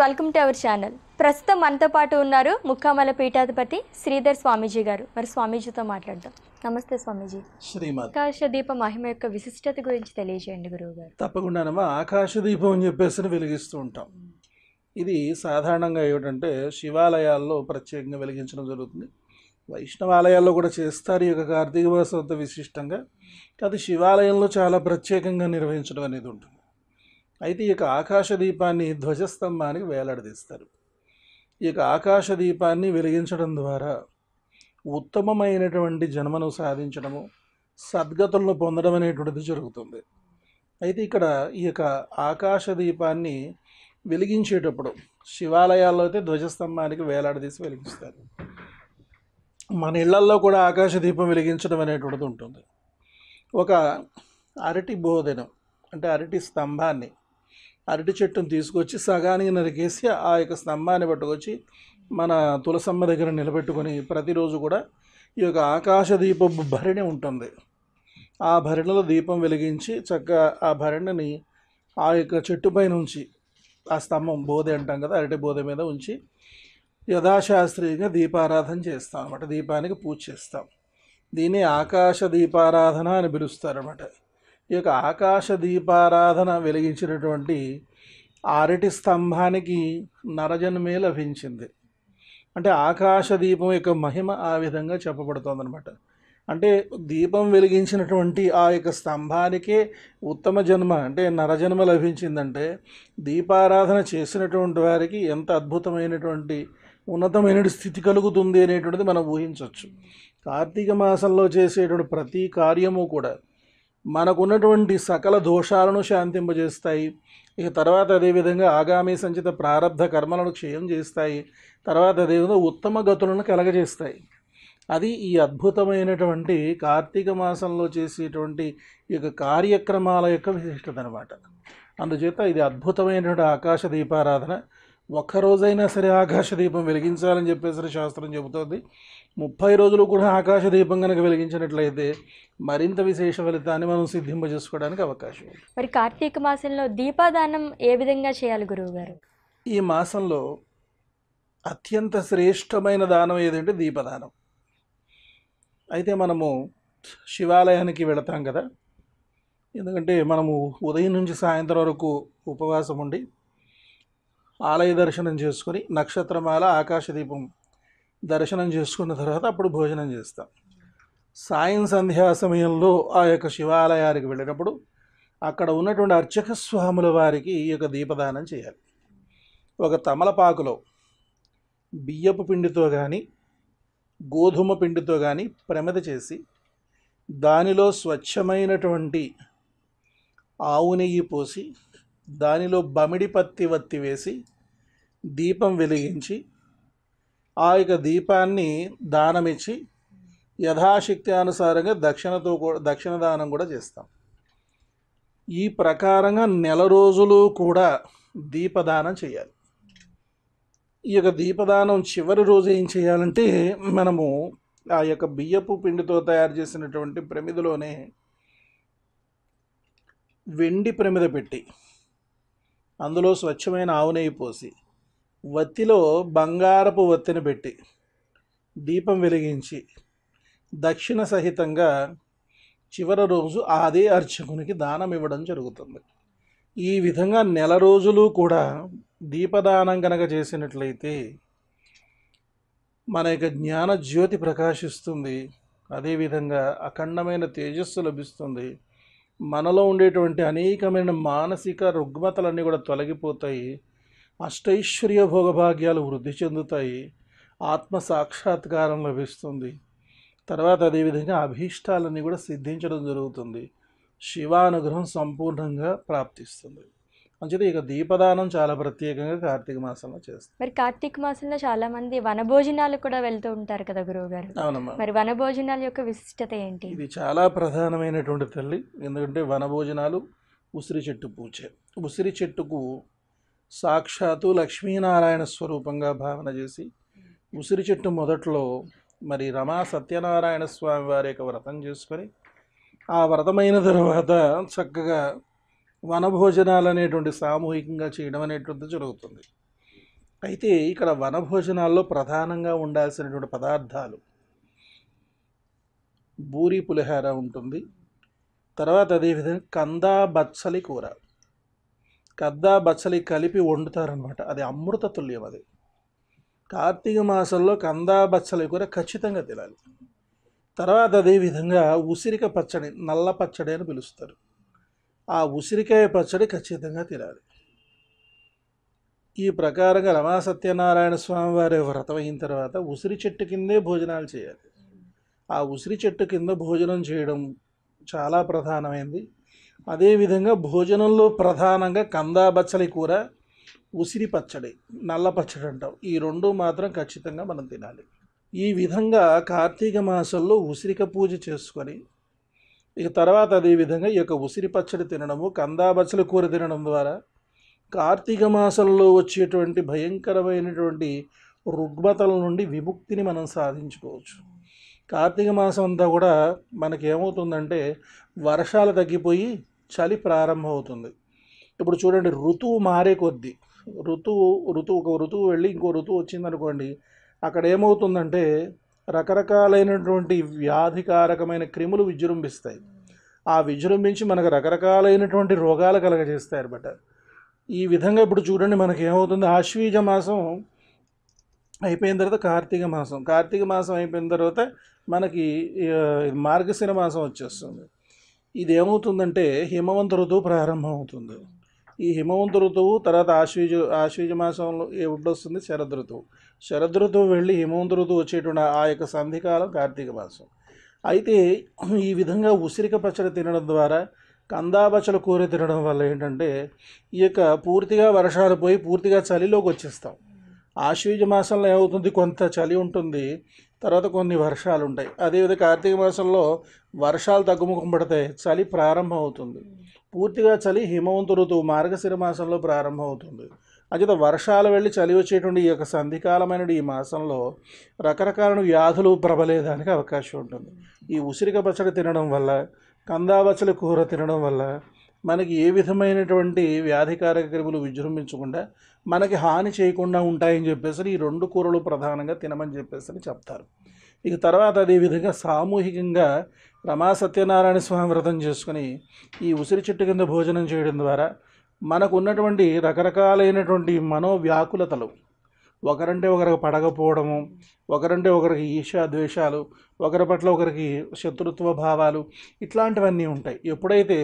welcome to our channel ప్రస్తుతం మనతో పాటు ఉన్నారు ముక్కామల పీఠాధిపతి శ్రీధర్ స్వామీజీ గారు మరి స్వామీజీతో మాట్లాడదాం నమస్తే స్వామీజీ ఆకాశదీప మహిమ యొక్క విశిష్టత గురించి తెలియజేయండి గురువు గారు తప్పకుండానమ్మా ఆకాశదీపం అని చెప్పేసి వెలిగిస్తూ ఉంటాం ఇది సాధారణంగా ఏమిటంటే శివాలయాల్లో ప్రత్యేకంగా వెలిగించడం జరుగుతుంది వైష్ణవాలయాల్లో కూడా చేస్తారు ఈ యొక్క కార్తీక అంత విశిష్టంగా అది శివాలయంలో చాలా ప్రత్యేకంగా నిర్వహించడం అనేది ఉంటుంది అయితే ఈ యొక్క ఆకాశదీపాన్ని ధ్వజస్తంభానికి వేలాడదీస్తారు ఈ యొక్క ఆకాశదీపాన్ని వెలిగించడం ద్వారా ఉత్తమమైనటువంటి జన్మను సాధించడము సద్గతులను పొందడం అనేటువంటిది జరుగుతుంది అయితే ఇక్కడ ఈ యొక్క ఆకాశదీపాన్ని వెలిగించేటప్పుడు శివాలయాల్లో అయితే ధ్వజస్తంభానికి వేలాడదీసి వెలిగిస్తారు మన ఇళ్లల్లో కూడా ఆకాశదీపం వెలిగించడం అనేటువంటిది ఉంటుంది ఒక అరటి బోధనం అంటే అరటి స్తంభాన్ని అరటి చెట్టును తీసుకొచ్చి సగానికి నరికేసి ఆ యొక్క స్తంభాన్ని పట్టుకొచ్చి మన తులసమ్మ దగ్గర నిలబెట్టుకొని ప్రతిరోజు కూడా ఈ యొక్క ఆకాశ దీపపు భరిణి ఉంటుంది ఆ భరిణిలో దీపం వెలిగించి చక్కగా ఆ భరిణిని ఆ యొక్క చెట్టుపై నుంచి ఆ స్తంభం బోధ అంటాం కదా అరటి బోధ మీద ఉంచి యథాశాస్త్రీయంగా దీపారాధన చేస్తాం అనమాట దీపానికి పూజ చేస్తాం దీన్ని ఆకాశ దీపారాధన అని పిలుస్తారన్నమాట ఈ యొక్క ఆకాశ దీపారాధన వెలిగించినటువంటి అరటి స్తంభానికి నరజన్మే లభించింది అంటే ఆకాశ దీపం యొక్క మహిమ ఆ విధంగా అనమాట అంటే దీపం వెలిగించినటువంటి ఆ యొక్క స్తంభానికే ఉత్తమ జన్మ అంటే నరజన్మ లభించిందంటే దీపారాధన చేసినటువంటి వారికి ఎంత అద్భుతమైనటువంటి ఉన్నతమైన స్థితి కలుగుతుంది అనేటువంటిది మనం ఊహించవచ్చు కార్తీక మాసంలో చేసేటువంటి ప్రతి కార్యము కూడా మనకున్నటువంటి సకల దోషాలను శాంతింపజేస్తాయి ఇక తర్వాత అదేవిధంగా ఆగామి సంచిత ప్రారంధ కర్మలను క్షయం చేస్తాయి తర్వాత అదేవిధంగా ఉత్తమ గతులను కలగజేస్తాయి అది ఈ అద్భుతమైనటువంటి కార్తీక మాసంలో చేసేటువంటి ఈ యొక్క కార్యక్రమాల యొక్క విశిష్టత అనమాట అందుచేత ఇది అద్భుతమైనటువంటి ఆకాశ దీపారాధన ఒక్కరోజైనా సరే ఆకాశ దీపం వెలిగించాలని చెప్పేసి శాస్త్రం చెబుతోంది ముప్పై రోజులు కూడా ఆకాశ దీపం కనుక వెలిగించినట్లయితే మరింత విశేష ఫలితాన్ని మనం సిద్ధింపజేసుకోవడానికి అవకాశం మరి కార్తీక మాసంలో దీపాదానం ఏ విధంగా చేయాలి గురువు గారు ఈ మాసంలో అత్యంత శ్రేష్టమైన దానం ఏదంటే దీపదానం అయితే మనము శివాలయానికి వెళతాం కదా ఎందుకంటే మనము ఉదయం నుంచి సాయంత్రం వరకు ఉపవాసం ఉండి ఆలయ దర్శనం చేసుకొని నక్షత్రమాల ఆకాశదీపం దర్శనం చేసుకున్న తర్వాత అప్పుడు భోజనం చేస్తాం సాయం సంధ్యా సమయంలో ఆ యొక్క శివాలయానికి వెళ్ళినప్పుడు అక్కడ ఉన్నటువంటి అర్చక స్వాముల వారికి ఈ యొక్క దీపదానం చేయాలి ఒక తమలపాకులో బియ్యపు పిండితో కానీ గోధుమ పిండితో కానీ ప్రమిద చేసి దానిలో స్వచ్ఛమైనటువంటి ఆవు నెయ్యి పోసి దానిలో బమిడి పత్తి వత్తి వేసి దీపం వెలిగించి ఆ యొక్క దీపాన్ని దానమిచ్చి యథాశక్తి అనుసారంగా దక్షిణతో కూడా దక్షిణ దానం కూడా చేస్తాం ఈ ప్రకారంగా నెల రోజులు కూడా దీపదానం చేయాలి ఈ యొక్క దీపదానం చివరి రోజు ఏం చేయాలంటే మనము ఆ యొక్క బియ్యపు పిండితో తయారు చేసినటువంటి ప్రమిదలోనే వెండి ప్రమిద పెట్టి అందులో స్వచ్ఛమైన ఆవు నెయ్యి పోసి వత్తిలో బంగారపు వత్తిని పెట్టి దీపం వెలిగించి దక్షిణ సహితంగా చివరి రోజు అదే అర్చకునికి దానం ఇవ్వడం జరుగుతుంది ఈ విధంగా నెల రోజులు కూడా దీపదానం కనుక చేసినట్లయితే మన యొక్క జ్ఞాన జ్యోతి ప్రకాశిస్తుంది అదేవిధంగా అఖండమైన తేజస్సు లభిస్తుంది మనలో ఉండేటువంటి అనేకమైన మానసిక రుగ్మతలన్నీ కూడా తొలగిపోతాయి అష్టైశ్వర్య భోగభాగ్యాలు వృద్ధి చెందుతాయి ఆత్మ సాక్షాత్కారం లభిస్తుంది తర్వాత అదేవిధంగా అభీష్టాలన్నీ కూడా సిద్ధించడం జరుగుతుంది శివానుగ్రహం సంపూర్ణంగా ప్రాప్తిస్తుంది అంచేత ఇక దీపదానం చాలా ప్రత్యేకంగా కార్తీక మాసంలో చేస్తారు మరి కార్తీక మాసంలో చాలా మంది వనభోజనాలు కూడా వెళ్తూ ఉంటారు కదా గురువు గారు అవునమ్మా మరి వనభోజనాల యొక్క విశిష్టత ఏంటి ఇది చాలా ప్రధానమైనటువంటి తల్లి ఎందుకంటే వనభోజనాలు ఉసిరి చెట్టు పూజ ఉసిరి చెట్టుకు సాక్షాత్తు లక్ష్మీనారాయణ స్వరూపంగా భావన చేసి ఉసిరి చెట్టు మొదట్లో మరి రమా సత్యనారాయణ స్వామి వారి యొక్క వ్రతం చేసుకొని ఆ వ్రతమైన తర్వాత చక్కగా వనభోజనాలు అనేటువంటి సామూహికంగా చేయడం అనేటువంటిది జరుగుతుంది అయితే ఇక్కడ వనభోజనాల్లో ప్రధానంగా ఉండాల్సినటువంటి పదార్థాలు బూరి పులిహార ఉంటుంది తర్వాత అదేవిధంగా కందా బచ్చలి కూర కద్దా బచ్చలి కలిపి వండుతారనమాట అది అమృత తుల్యం అది కార్తీక మాసంలో కందా బచ్చలి కూర ఖచ్చితంగా తినాలి తర్వాత అదేవిధంగా ఉసిరిక పచ్చడి నల్ల పచ్చడి అని పిలుస్తారు ఆ ఉసిరికాయ పచ్చడి ఖచ్చితంగా తినాలి ఈ ప్రకారంగా రమా సత్యనారాయణ స్వామి వారి వ్రతం అయిన తర్వాత ఉసిరి చెట్టు కిందే భోజనాలు చేయాలి ఆ ఉసిరి చెట్టు కింద భోజనం చేయడం చాలా ప్రధానమైంది అదేవిధంగా భోజనంలో ప్రధానంగా కందాబచ్చలి బచ్చలి కూర ఉసిరి పచ్చడి నల్ల పచ్చడి అంటాం ఈ రెండు మాత్రం ఖచ్చితంగా మనం తినాలి ఈ విధంగా కార్తీక మాసంలో ఉసిరిక పూజ చేసుకొని ఇక తర్వాత అదేవిధంగా ఈ యొక్క ఉసిరి పచ్చడి తినడము కందాబచ్చల కూర తినడం ద్వారా కార్తీక మాసంలో వచ్చేటువంటి భయంకరమైనటువంటి రుగ్మతల నుండి విముక్తిని మనం సాధించుకోవచ్చు కార్తీక మాసం అంతా కూడా మనకేమవుతుందంటే వర్షాలు తగ్గిపోయి చలి ప్రారంభమవుతుంది ఇప్పుడు చూడండి ఋతువు మారే కొద్దీ ఋతువు ఋతువు ఒక ఋతువు వెళ్ళి ఇంకో ఋతువు వచ్చిందనుకోండి అక్కడ ఏమవుతుందంటే రకరకాలైనటువంటి వ్యాధికారకమైన క్రిములు విజృంభిస్తాయి ఆ విజృంభించి మనకు రకరకాలైనటువంటి రోగాలు కలగజేస్తాయి అనమాట ఈ విధంగా ఇప్పుడు చూడండి మనకి ఏమవుతుంది ఆశ్వీజ మాసం అయిపోయిన తర్వాత కార్తీక మాసం కార్తీక మాసం అయిపోయిన తర్వాత మనకి మార్గశిర మాసం వచ్చేస్తుంది ఇది ఏమవుతుందంటే హిమవంత ఋతువు ప్రారంభం అవుతుంది ఈ హిమవంత ఋతువు తర్వాత ఆశ్వీజ ఆశ్వీజ మాసంలో ఎప్పుడు వస్తుంది శరద్ ఋతువు శరద్ ఋతువు వెళ్ళి హిమవంత ఋతువు వచ్చేటువంటి ఆ యొక్క సంధికాలం కార్తీక మాసం అయితే ఈ విధంగా ఉసిరిక పచ్చడి తినడం ద్వారా కందాబచ్చల కూర తినడం వల్ల ఏంటంటే ఈ యొక్క పూర్తిగా వర్షాలు పోయి పూర్తిగా చలిలోకి వచ్చేస్తాం ఆశ్వీజ మాసంలో ఏమవుతుంది కొంత చలి ఉంటుంది తర్వాత కొన్ని వర్షాలు ఉంటాయి అదేవిధంగా కార్తీక మాసంలో వర్షాలు తగ్గుముఖం పడతాయి చలి ప్రారంభం అవుతుంది పూర్తిగా చలి హిమవంతు ఋతువు మార్గశిర మాసంలో ప్రారంభమవుతుంది అంచేత వర్షాలు వెళ్ళి చలి వచ్చేటువంటి ఈ యొక్క సంధికాలమైన ఈ మాసంలో రకరకాల వ్యాధులు ప్రబలేదానికి అవకాశం ఉంటుంది ఈ ఉసిరిక పచ్చడి తినడం వల్ల కందాబచ్చల కూర తినడం వల్ల మనకి ఏ విధమైనటువంటి వ్యాధికారక క్రిములు విజృంభించకుండా మనకి హాని చేయకుండా ఉంటాయని చెప్పేసి ఈ రెండు కూరలు ప్రధానంగా తినమని చెప్పేసి చెప్తారు ఇక తర్వాత అదేవిధంగా సామూహికంగా రమా సత్యనారాయణ స్వామి వ్రతం చేసుకుని ఈ ఉసిరి చెట్టు కింద భోజనం చేయడం ద్వారా మనకు ఉన్నటువంటి రకరకాలైనటువంటి మనోవ్యాకులతలు ఒకరంటే ఒకరికి పడకపోవడము ఒకరంటే ఒకరికి ఈర్ష్యా ద్వేషాలు ఒకరి పట్ల ఒకరికి శత్రుత్వ భావాలు ఇట్లాంటివన్నీ ఉంటాయి ఎప్పుడైతే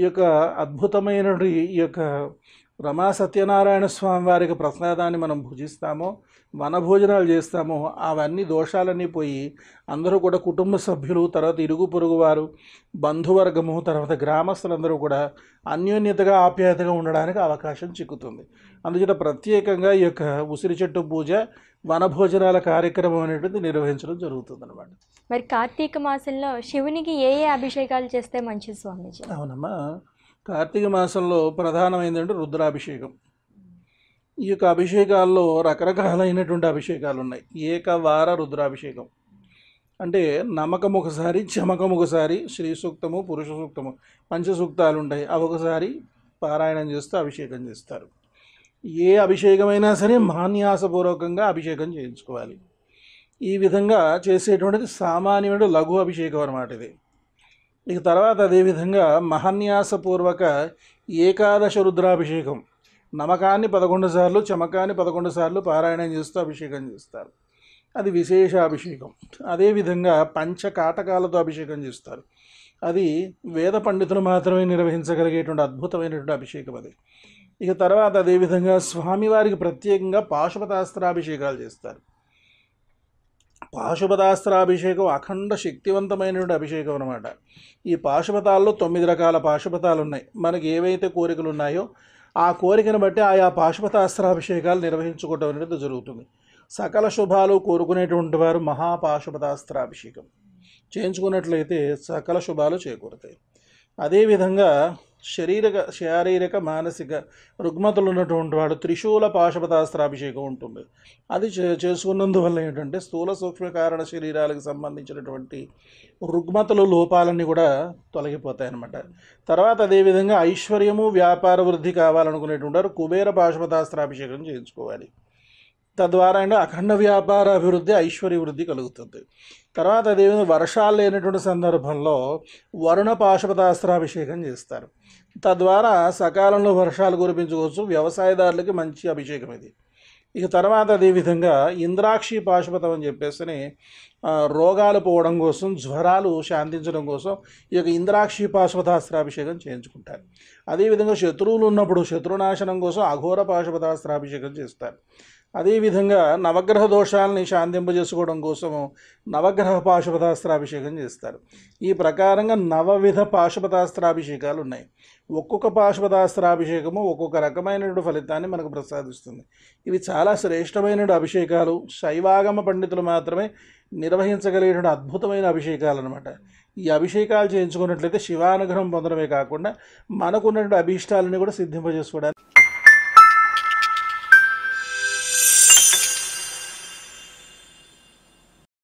ఈ యొక్క అద్భుతమైన ఈ యొక్క రమా సత్యనారాయణ స్వామి వారికి ప్రసాదాన్ని మనం భుజిస్తామో వనభోజనాలు చేస్తామో అవన్నీ దోషాలన్నీ పోయి అందరూ కూడా కుటుంబ సభ్యులు తర్వాత ఇరుగు పొరుగు వారు బంధువర్గము తర్వాత గ్రామస్తులందరూ కూడా అన్యోన్యతగా ఆప్యాయతగా ఉండడానికి అవకాశం చిక్కుతుంది అందుచేత ప్రత్యేకంగా ఈ యొక్క ఉసిరి చెట్టు పూజ వనభోజనాల కార్యక్రమం అనేటువంటిది నిర్వహించడం జరుగుతుంది అనమాట మరి కార్తీక మాసంలో శివునికి ఏ ఏ అభిషేకాలు చేస్తే మంచిది స్వామీజీ అవునమ్మా కార్తీక మాసంలో అంటే రుద్రాభిషేకం ఈ యొక్క అభిషేకాల్లో రకరకాలైనటువంటి అభిషేకాలు ఉన్నాయి ఏకవార రుద్రాభిషేకం అంటే నమ్మకం ఒకసారి చమకం ఒకసారి శ్రీ సూక్తము పురుష సూక్తము పంచసూక్తాలు ఉంటాయి అవి ఒకసారి పారాయణం చేస్తూ అభిషేకం చేస్తారు ఏ అభిషేకమైనా సరే మాన్యాసపూర్వకంగా అభిషేకం చేయించుకోవాలి ఈ విధంగా చేసేటువంటిది సామాన్యుడు లఘు అభిషేకం అనమాట ఇది ఇక తర్వాత అదేవిధంగా మహాన్యాసపూర్వక ఏకాదశ రుద్రాభిషేకం నమకాన్ని పదకొండు సార్లు చమకాన్ని పదకొండు సార్లు పారాయణం చేస్తూ అభిషేకం చేస్తారు అది విశేష అభిషేకం అదేవిధంగా పంచకాటకాలతో అభిషేకం చేస్తారు అది వేద పండితులు మాత్రమే నిర్వహించగలిగేటువంటి అద్భుతమైనటువంటి అభిషేకం అది ఇక తర్వాత అదేవిధంగా స్వామివారికి ప్రత్యేకంగా పాశుపతాస్త్రాభిషేకాలు చేస్తారు పాశుపతాస్త్రాభిషేకం అఖండ శక్తివంతమైనటువంటి అభిషేకం అనమాట ఈ పాశుపతాల్లో తొమ్మిది రకాల పాశుపతాలు ఉన్నాయి మనకి ఏవైతే కోరికలు ఉన్నాయో ఆ కోరికను బట్టి ఆయా పాశుపతాస్త్రాభిషేకాలు నిర్వహించుకోవడం అనేది జరుగుతుంది సకల శుభాలు కోరుకునేటువంటి వారు మహాపాశుపతాస్త్రాభిషేకం చేయించుకున్నట్లయితే సకల శుభాలు చేకూరుతాయి అదేవిధంగా శరీరక శారీరక మానసిక రుగ్మతలు ఉన్నటువంటి వాడు త్రిశూల పాశపతాస్త్రాభిషేకం ఉంటుంది అది చేసుకున్నందువల్ల ఏంటంటే స్థూల సూక్ష్మ కారణ శరీరాలకు సంబంధించినటువంటి రుగ్మతలు లోపాలన్నీ కూడా తొలగిపోతాయి అనమాట తర్వాత అదేవిధంగా ఐశ్వర్యము వ్యాపార వృద్ధి కావాలనుకునేటువంటి వారు కుబేర పాశపతాస్త్రాభిషేకం చేయించుకోవాలి తద్వారా అఖండ వ్యాపార అభివృద్ధి ఐశ్వర్య వృద్ధి కలుగుతుంది తర్వాత అదేవిధంగా వర్షాలు లేనటువంటి సందర్భంలో వరుణ పాశుపతాస్త్రాభిషేకం చేస్తారు తద్వారా సకాలంలో వర్షాలు కురిపించుకోవచ్చు వ్యవసాయదారులకి మంచి అభిషేకం ఇది ఇక తర్వాత అదేవిధంగా ఇంద్రాక్షి పాశుపతం అని చెప్పేసి రోగాలు పోవడం కోసం జ్వరాలు శాంతించడం కోసం ఈ యొక్క ఇంద్రాక్షి పాశుపతాస్త్రాభిషేకం చేయించుకుంటారు అదేవిధంగా శత్రువులు ఉన్నప్పుడు శత్రునాశనం కోసం అఘోర పాశుపతాస్త్రాభిషేకం చేస్తారు అదేవిధంగా నవగ్రహ దోషాలని శాంతింపజేసుకోవడం కోసము నవగ్రహ పాశుపతాస్త్రాభిషేకం చేస్తారు ఈ ప్రకారంగా నవవిధ పాశుపతాస్త్రాభిషేకాలు ఉన్నాయి ఒక్కొక్క పాశుపతాస్త్రాభిషేకము ఒక్కొక్క రకమైనటువంటి ఫలితాన్ని మనకు ప్రసాదిస్తుంది ఇవి చాలా శ్రేష్టమైన అభిషేకాలు శైవాగమ పండితులు మాత్రమే నిర్వహించగలిగిన అద్భుతమైన అభిషేకాలు అనమాట ఈ అభిషేకాలు చేయించుకున్నట్లయితే శివానుగ్రహం పొందడమే కాకుండా మనకున్నటువంటి అభీష్టాలని కూడా సిద్ధింపజేసుకోవడానికి